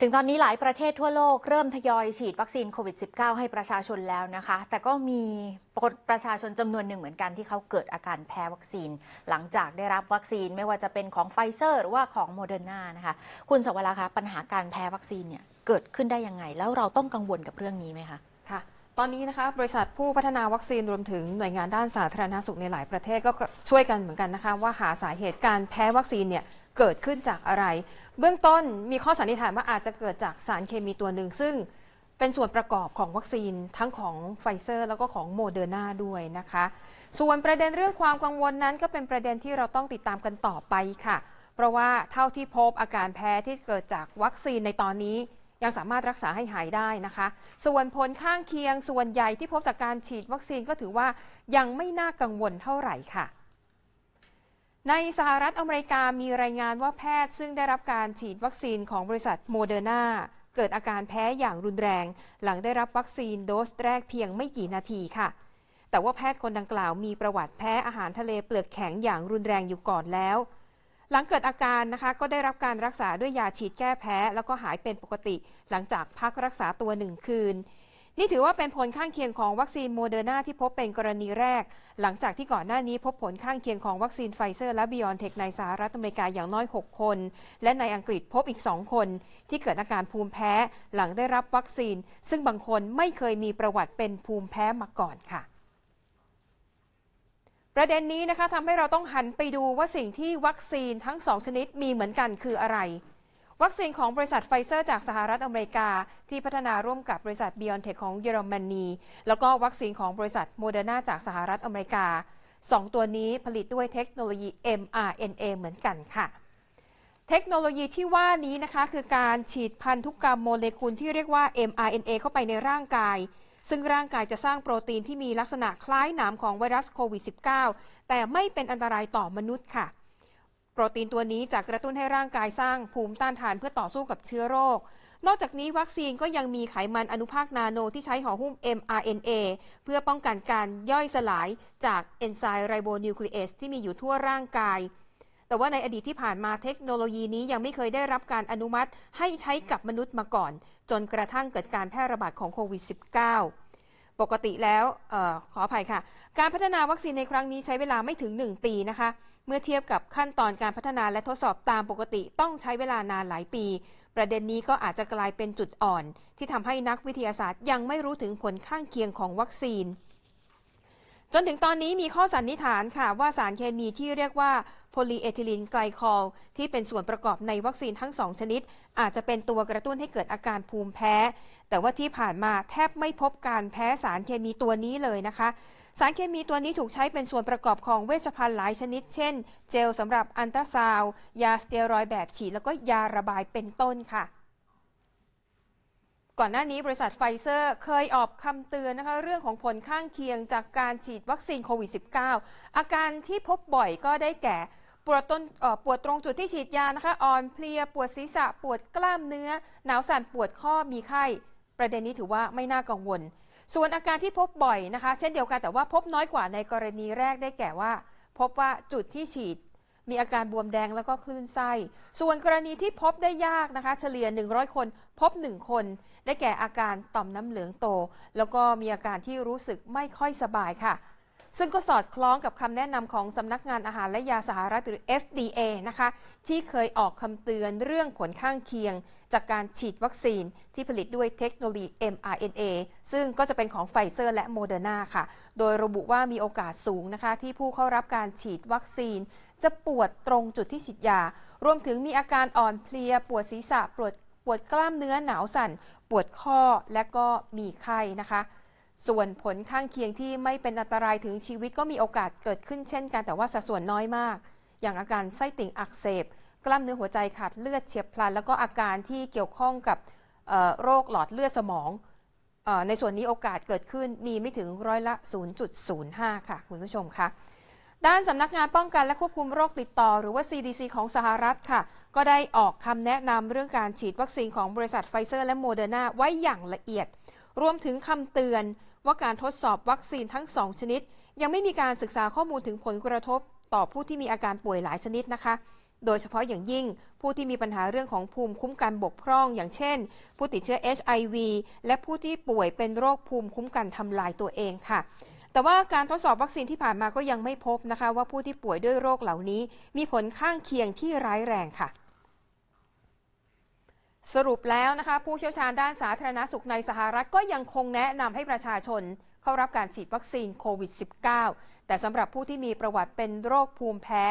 ถึงตอนนี้หลายประเทศทั่วโลกเริ่มทยอยฉีดวัคซีนโควิด -19 ให้ประชาชนแล้วนะคะ แต่ก็มีประชาชนจำนวนหนึ่งเหมือนกันที่เขาเกิดอาการแพ้วัคซีน หลังจากได้รับวัคซีนไม่ว่าจะเป็นของไฟเซอร์หรือว่าของโมเดอร์นานะคะคุณสวัิ์คะปัญหาการแพ้วัคซีนเนี่ยเกิดขึ้นได้ยังไง แล้วเราต้องกังวลกับเรื่องนี้ไหมคะ ค่ะ ตอนนี้นะคะบริษัทผู้พัฒนาวัคซีน รวมถึงหน่วยงานด้านสาธารณาสุขในหลายประเทศก็ช่วยกันเหมือนกันนะคะ ว่าหาสาเหตุการแพ้วัคซีนเนี่ยเกิดขึ้นจากอะไร เบื้องต้นมีข้อสันนิษฐานว่าอาจจะเกิดจากสารเคมีตัวหนึ่ง ซึ่งเป็นส่วนประกอบของวัคซีนทั้งของไฟเซอร์ แล้วก็ของโมเดอร์นาด้วยนะคะ ส่วนประเด็นเรื่องความกังวลนั้นก็เป็นประเด็นที่เราต้องติดตามกันต่อไปค่ะ เพราะว่าเท่าที่พบอาการแพ้ที่เกิดจากวัคซีนในตอนนี้ยังสามารถรักษาให้หายได้นะคะ ส่วนผลข้างเคียง ส่วนใหญ่ที่พบจากการฉีดวัคซีนก็ถือว่ายังไม่น่ากังวลเท่าไหร่ค่ะในสหรัฐอเมริกามีรายงานว่าแพทย์ซึ่งได้รับการฉีดวัคซีนของบริษัทโมเดอร์นาเกิดอาการแพ้อย่างรุนแรง หลังได้รับวัคซีนโดสแรกเพียงไม่กี่นาทีค่ะ แต่ว่าแพทย์คนดังกล่าวมีประวัติแพ้อาหารทะเลเปลือกแข็งอย่างรุนแรงอยู่ก่อนแล้ว หลังเกิดอาการนะคะ ก็ได้รับการรักษาด้วยยาฉีดแก้แพ้แล้วก็หายเป็นปกติ หลังจากพักรักษาตัวหนึ่งคืนนี่ถือว่าเป็นผลข้างเคียงของวัคซีนโมเดอร์นาที่พบเป็นกรณีแรก หลังจากที่ก่อนหน้านี้พบผลข้างเคียงของวัคซีนไฟเซอร์และบิออนเทคในสหรัฐอเมริกาอย่างน้อย 6 คน และในอังกฤษพบอีก 2 คน ที่เกิดอาการภูมิแพ้หลังได้รับวัคซีน ซึ่งบางคนไม่เคยมีประวัติเป็นภูมิแพ้มาก่อนค่ะ ประเด็นนี้นะคะทำให้เราต้องหันไปดูว่าสิ่งที่วัคซีนทั้งสองชนิดมีเหมือนกันคืออะไรวัคซีนของบริษัทไฟเซอร์จากสหรัฐอเมริกาที่พัฒนาร่วมกับบริษัทบิออนเทคของเยอรมนีแล้วก็วัคซีนของบริษัทโมเดอร์นาจากสหรัฐอเมริกาสองตัวนี้ผลิตด้วยเทคโนโลยี mRNA เหมือนกันค่ะ เทคโนโลยีที่ว่านี้นะคะ คือการฉีดพันธุกรรมโมเลกุลที่เรียกว่า mRNA เข้าไปในร่างกาย ซึ่งร่างกายจะสร้างโปรตีนที่มีลักษณะคล้ายหนามของไวรัสโควิด -19 แต่ไม่เป็นอันตรายต่อมนุษย์ค่ะโปรตีนตัวนี้จะกระตุ้นให้ร่างกายสร้างภูมิต้านทานเพื่อต่อสู้กับเชื้อโรค นอกจากนี้วัคซีนก็ยังมีไขมันอนุภาคนาโนที่ใช้ห่อหุ้ม mRNA เพื่อป้องกันการย่อยสลายจากเอนไซม์ไรโบนิวคลีเอสที่มีอยู่ทั่วร่างกาย แต่ว่าในอดีตที่ผ่านมาเทคโนโลยีนี้ยังไม่เคยได้รับการอนุมัติให้ใช้กับมนุษย์มาก่อน จนกระทั่งเกิดการแพร่ระบาดของโควิด -19 ปกติแล้วออขออภัยค่ะ การพัฒนาวัคซีนในครั้งนี้ใช้เวลาไม่ถึง1ปีนะคะเมื่อเทียบกับขั้นตอนการพัฒนาและทดสอบตามปกติต้องใช้เวลานานหลายปี ประเด็นนี้ก็อาจจะกลายเป็นจุดอ่อน ที่ทำให้นักวิทยาศาสตร์ยังไม่รู้ถึงผลข้างเคียงของวัคซีนจนถึงตอนนี้มีข้อสันนิษฐานค่ะ ว่าสารเคมีที่เรียกว่าโพลีเอทิลีนไกลคอลที่เป็นส่วนประกอบในวัคซีนทั้งสองชนิด อาจจะเป็นตัวกระตุ้นให้เกิดอาการภูมิแพ้ แต่ว่าที่ผ่านมาแทบไม่พบการแพ้สารเคมีตัวนี้เลยนะคะ สารเคมีตัวนี้ถูกใช้เป็นส่วนประกอบของเวชภัณฑ์หลายชนิด เช่นเจลสำหรับอันตราซาวยาสเตียรอยแบบฉีดแล้วก็ยาระบายเป็นต้นค่ะก่อนหน้านี้บริษัทไฟเซอร์เคยออกคำเตือนนะคะเรื่องของผลข้างเคียงจากการฉีดวัคซีนโควิด -19 อาการที่พบบ่อยก็ได้แก่ ปวดต้นปวดตรงจุดที่ฉีดยานะคะอ่อนเพลีย ปวดศีรษะ ปวดกล้ามเนื้อ หนาวสั่นปวดข้อมีไข้ ประเด็นนี้ถือว่าไม่น่ากังวล ส่วนอาการที่พบบ่อยนะคะเช่นเดียวกันแต่ว่าพบน้อยกว่าในกรณีแรกได้แก่ว่า พบว่าจุดที่ฉีดมีอาการบวมแดงแล้วก็คลื่นไส้ ส่วนกรณีที่พบได้ยากนะคะ เฉลี่ย100คนพบ1คน ได้แก่อาการต่อมน้ำเหลืองโต แล้วก็มีอาการที่รู้สึกไม่ค่อยสบายค่ะซึ่งก็สอดคล้องกับคำแนะนำของสำนักงานอาหารและยาสหรัฐหรือ FDA นะคะ ที่เคยออกคำเตือนเรื่องผลข้างเคียงจากการฉีดวัคซีนที่ผลิตด้วยเทคโนโลยี mRNA ซึ่งก็จะเป็นของไฟเซอร์และโมเดอร์นาค่ะโดยระบุว่ามีโอกาสสูงนะคะ ที่ผู้เข้ารับการฉีดวัคซีน จะปวดตรงจุดที่ฉีดยา รวมถึงมีอาการอ่อนเพลียปวดศีรษะปวดปวดกล้ามเนื้อหนาวสั่นปวดข้อและก็มีไข้นะคะส่วนผลข้างเคียงที่ไม่เป็นอันตรายถึงชีวิตก็มีโอกาสเกิดขึ้นเช่นกัน แต่ว่าสัดส่วนน้อยมาก อย่างอาการไส้ติ่งอักเสบ กล้ามเนื้อหัวใจขาดเลือดเฉียบพลันแล้วก็อาการที่เกี่ยวข้องกับโรคหลอดเลือดสมองในส่วนนี้โอกาสเกิดขึ้นมีไม่ถึงร้อยละ 0.05 ค่ะคุณผู้ชมคะด้านสำนักงานป้องกันและควบคุมโรคติดต่อ หรือว่า CDC ของสหรัฐค่ะก็ได้ออกคำแนะนำเรื่องการฉีดวัคซีนของบริษัทไฟเซอร์ และโมเดอร์นาไว้อย่างละเอียด รวมถึงคำเตือนว่าการทดสอบวัคซีนทั้ง 2 ชนิด ยังไม่มีการศึกษาข้อมูลถึงผลกระทบต่อผู้ที่มีอาการป่วยหลายชนิดนะคะ โดยเฉพาะอย่างยิ่งผู้ที่มีปัญหาเรื่องของภูมิคุ้มกันบกพร่อง อย่างเช่นผู้ติดเชื้อ HIV และผู้ที่ป่วยเป็นโรคภูมิคุ้มกันทำลายตัวเองค่ะ แต่ว่าการทดสอบวัคซีนที่ผ่านมาก็ยังไม่พบนะคะ ว่าผู้ที่ป่วยด้วยโรคเหล่านี้ มีผลข้างเคียงที่ร้ายแรงค่ะสรุปแล้วนะคะผู้เชี่ยวชาญด้านสาธารณสุขในสหรัฐก็ยังคงแนะนำให้ประชาชนเข้ารับการฉีดวัคซีนโควิด -19 แต่สำหรับผู้ที่มีประวัติเป็นโรคภูมิแพ้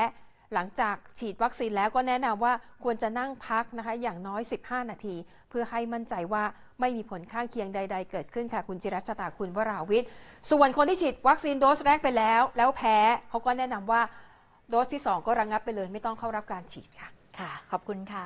หลังจากฉีดวัคซีนแล้วก็แนะนำว่าควรจะนั่งพักนะคะอย่างน้อย 15 นาที เพื่อให้มั่นใจว่าไม่มีผลข้างเคียงใดๆเกิดขึ้นค่ะ คุณจิรัชตาคุณวราวิทย์ส่วนคนที่ฉีดวัคซีนโดสแรกไปแล้ว แล้วแพ้เขาก็แนะนำว่าโดสที่2 ก็ระงงับไปเลย ไม่ต้องเข้ารับการฉีดค่ะ ค่ะ ขอบคุณค่ะ